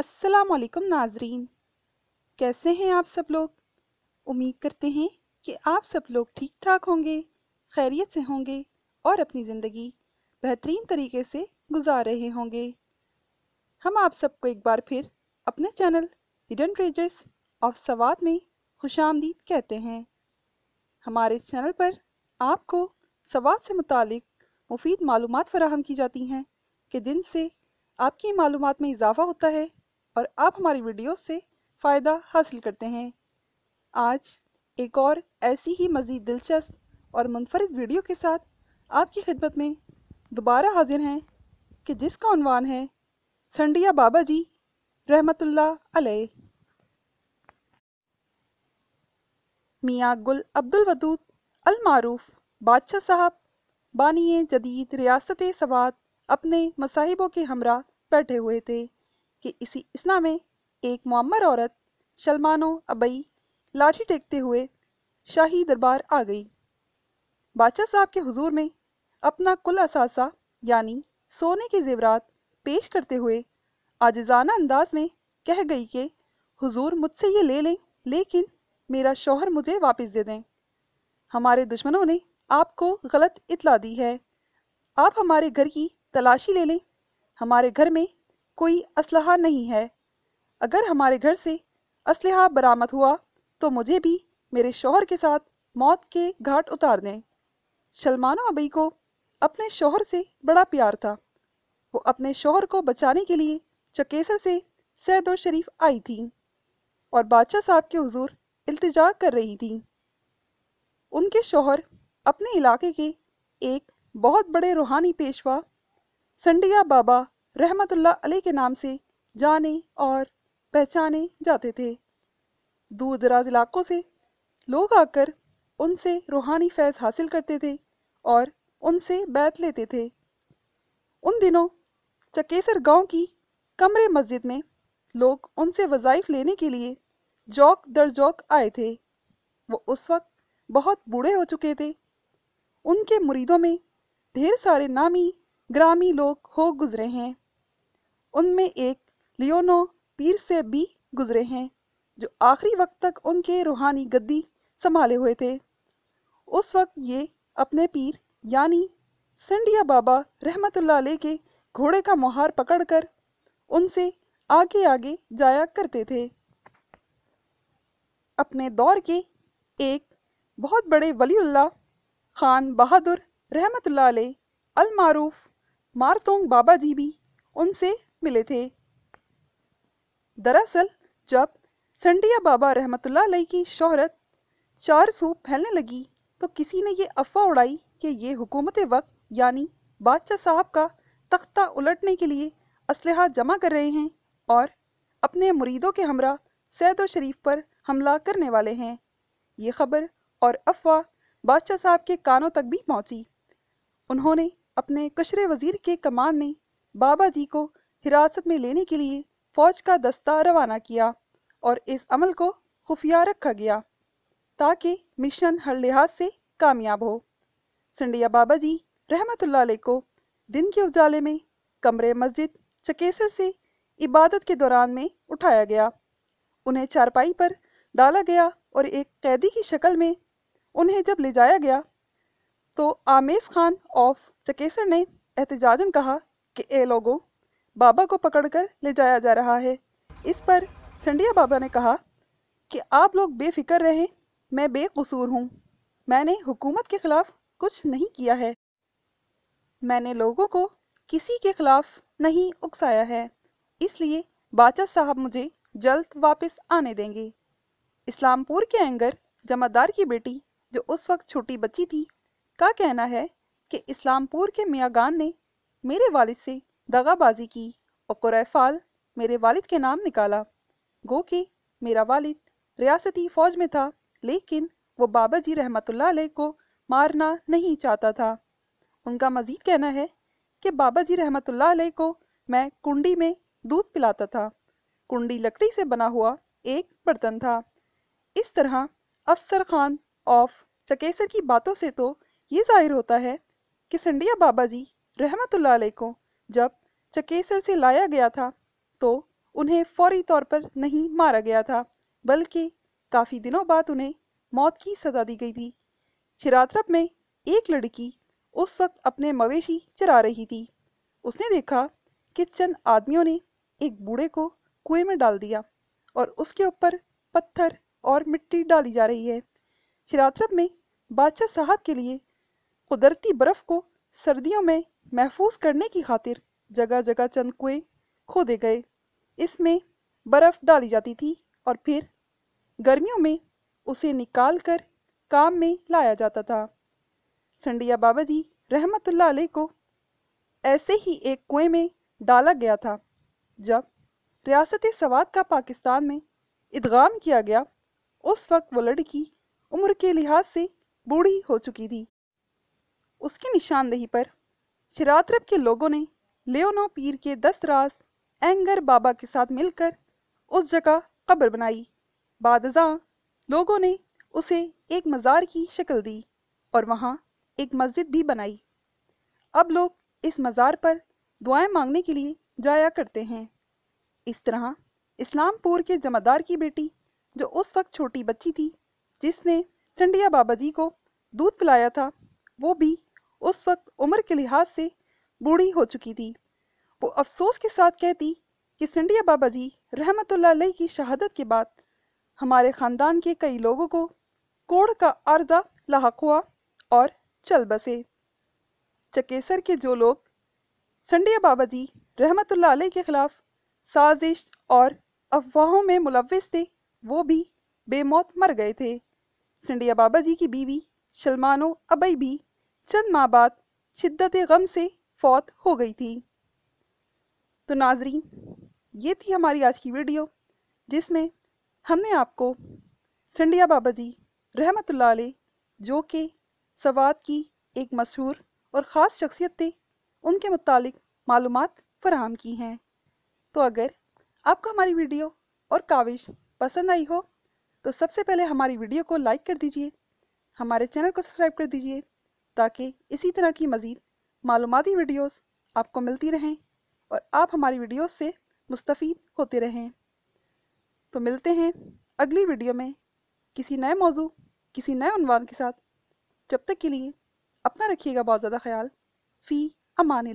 असलकम नाजरीन कैसे हैं आप सब लोग उम्मीद करते हैं कि आप सब लोग ठीक ठाक होंगे खैरियत से होंगे और अपनी ज़िंदगी बेहतरीन तरीके से गुजार रहे होंगे हम आप सबको एक बार फिर अपने चैनल हिडन ट्रेजर्स ऑफ सवाद में खुश कहते हैं हमारे इस चैनल पर आपको सवाद से मुतल मुफीद मालूम फ़राहम की जाती हैं कि जिनसे आपकी मालूम में इजाफ़ा होता है और आप हमारी वीडियो से फ़ायदा हासिल करते हैं आज एक और ऐसी ही मज़ीद दिलचस्प और मुनफरद वीडियो के साथ आपकी खिदमत में दोबारा हाजिर हैं कि जिसका अनवान है संडिया बाबा जी रहमतुल्ला अलैह मियाँ गुल अब्दुल वदूद अलमारूफ बादशाह साहब बानिय जदीद रियासत सवात अपने मसाहिबों के हमरा बैठे हुए थे कि इसी इसना में एक मम्मर औरत शलमानो अबई लाठी टेकते हुए शाही दरबार आ गई बादशाह साहब के हुजूर में अपना कुल असासा यानी सोने के जेवरात पेश करते हुए आजाना अंदाज में कह गई कि हुजूर मुझसे ये ले लें लेकिन मेरा शोहर मुझे वापस दे दें हमारे दुश्मनों ने आपको गलत इतला दी है आप हमारे घर की तलाशी ले लें हमारे घर में कोई असलहा नहीं है अगर हमारे घर से असलहा बरामद हुआ तो मुझे भी मेरे शोहर के साथ मौत के घाट उतार दें सलमानो अबी को अपने शोहर से बड़ा प्यार था वो अपने शोहर को बचाने के लिए चकेसर से सैद और शरीफ आई थी और बादशाह साहब के हजूर इल्तजा कर रही थी उनके शोहर अपने इलाके के एक बहुत बड़े रूहानी पेशवा संडिया बाबा रहमतुल्लाह अली के नाम से जाने और पहचाने जाते थे दूर दराज इलाकों से लोग आकर उनसे रूहानी फैज हासिल करते थे और उनसे बैत लेते थे उन दिनों चकेसर गांव की कमरे मस्जिद में लोग उनसे वज़ाइफ लेने के लिए जौक दर जौक आए थे वो उस वक्त बहुत बूढ़े हो चुके थे उनके मुरीदों में ढेर सारे नामी ग्रामी लोग हो गुजरे हैं उनमें एक लियोनो पीर से भी गुजरे हैं जो आखिरी वक्त तक उनके रूहानी गद्दी संभाले हुए थे उस वक्त ये अपने पीर यानी सिंडिया बाबा रहमतुल्ला के घोड़े का मुहार पकड़कर उनसे आगे आगे जाया करते थे अपने दौर के एक बहुत बड़े वलीउल्ला खान बहादुर रहमतुल्ला अलमारूफ मारतोंग बाबा जी भी उनसे मिले थे दरअसल जब संडिया बाबा रहमतुल्ला की शोहरत चार सू फैलने लगी तो किसी ने ये अफवाह उड़ाई कि ये हुकूमत वक्त यानी बादशाह साहब का तख्ता उलटने के लिए इसल जमा कर रहे हैं और अपने मुरीदों के हमरा सैद शरीफ पर हमला करने वाले हैं ये खबर और अफवाह बादशाह साहब के कानों तक भी पहुंची उन्होंने अपने कशरे वजीर के कमान में बाबा जी को हिरासत में लेने के लिए फौज का दस्ता रवाना किया और इस अमल को खुफिया रखा गया ताकि मिशन हर लिहाज से कामयाब हो संडिया बाबा जी रहमत को दिन के उजाले में कमरे मस्जिद चकेसर से इबादत के दौरान में उठाया गया उन्हें चारपाई पर डाला गया और एक कैदी की शक्ल में उन्हें जब ले जाया गया तो आमेज़ खान ऑफ चकेसर ने एहतजाजन कहा कि ए लोगों बाबा को पकड़कर ले जाया जा रहा है इस पर संडिया बाबा ने कहा कि आप लोग बेफिक्र रहें मैं बेकसूर हूँ मैंने हुकूमत के ख़िलाफ़ कुछ नहीं किया है मैंने लोगों को किसी के ख़िलाफ़ नहीं उकसाया है इसलिए बाचा साहब मुझे जल्द वापस आने देंगे इस्लामपुर के एंगर जमादार की बेटी जो उस वक्त छोटी बच्ची थी का कहना है कि इस्लामपुर के मियागान ने मेरे वालिद से दगाबाजी की और कुरैफाल मेरे वालिद के नाम निकाला गो कि मेरा वालिद रियासती फ़ौज में था लेकिन वो बाबा जी रहमतुल्लाह अलैह को मारना नहीं चाहता था उनका मजीद कहना है कि बाबा जी रहमतुल्लाह अलैह को मैं कुंडी में दूध पिलाता था कुंडी लकड़ी से बना हुआ एक बर्तन था इस तरह अफसर खान ऑफ चकेसर की बातों से तो ये ज़ाहिर होता है कि संडिया बाबा जी रहमतुल्लाह को जब चकेसर से लाया गया था तो उन्हें फौरी तौर पर नहीं मारा गया था बल्कि काफ़ी दिनों बाद उन्हें मौत की सजा दी गई थी शिरातरप में एक लड़की उस वक्त अपने मवेशी चरा रही थी उसने देखा कि चंद आदमियों ने एक बूढ़े को कुएं में डाल दिया और उसके ऊपर पत्थर और मिट्टी डाली जा रही है शिरातरप में बादशाह साहब के लिए कुदरती बर्फ़ को सर्दियों में महफूज करने की खातिर जगह जगह चंद कुएं खोदे गए इसमें बर्फ़ डाली जाती थी और फिर गर्मियों में उसे निकाल कर काम में लाया जाता था संडिया बाबा जी रहमतुल्ला अलैह को ऐसे ही एक कुएं में डाला गया था जब रियासत सवाद का पाकिस्तान में इदगाम किया गया उस वक्त वो लड़की उम्र के लिहाज से बूढ़ी हो चुकी थी उसकी निशानदेही पर शरात्रप के लोगों ने लेना पीर के दस रास एंगर बाबा के साथ मिलकर उस जगह कब्र बनाई बादजा लोगों ने उसे एक मज़ार की शक्ल दी और वहाँ एक मस्जिद भी बनाई अब लोग इस मज़ार पर दुआएं मांगने के लिए जाया करते हैं इस तरह इस्लामपुर के जमादार की बेटी जो उस वक्त छोटी बच्ची थी जिसने संडिया बाबा जी को दूध पिलाया था वो भी उस वक्त उम्र के लिहाज से बूढ़ी हो चुकी थी वो अफसोस के साथ कहती कि सिंडिया बाबा जी रहमत की शहादत के बाद हमारे ख़ानदान के कई लोगों को कोड़ का अर्जा लाक हुआ और चल बसे चकेसर के जो लोग संडिया बाबा जी रहमत के खिलाफ साजिश और अफवाहों में मुलविस थे वो भी बेमौत मर गए थे सिंडिया बाबा जी की बीवी शलमानो अबई भी चंद माह बाद शिद्दत गम से फौत हो गई थी तो नाजरीन ये थी हमारी आज की वीडियो जिसमें हमने आपको संडिया बाबा जी रहमत जो कि सवाद की एक मशहूर और ख़ास शख्सियत थे उनके मुतालिक मालूम फराहम की हैं तो अगर आपको हमारी वीडियो और काविश पसंद आई हो तो सबसे पहले हमारी वीडियो को लाइक कर दीजिए हमारे चैनल को सब्सक्राइब कर दीजिए ताकि इसी तरह की मज़ीद मालूमती वीडियोस आपको मिलती रहें और आप हमारी वीडियोस से मुस्तफ़ी होते रहें तो मिलते हैं अगली वीडियो में किसी नए मौजू किसी नए उनवान के साथ जब तक के लिए अपना रखिएगा बहुत ज़्यादा ख्याल फ़ी अमान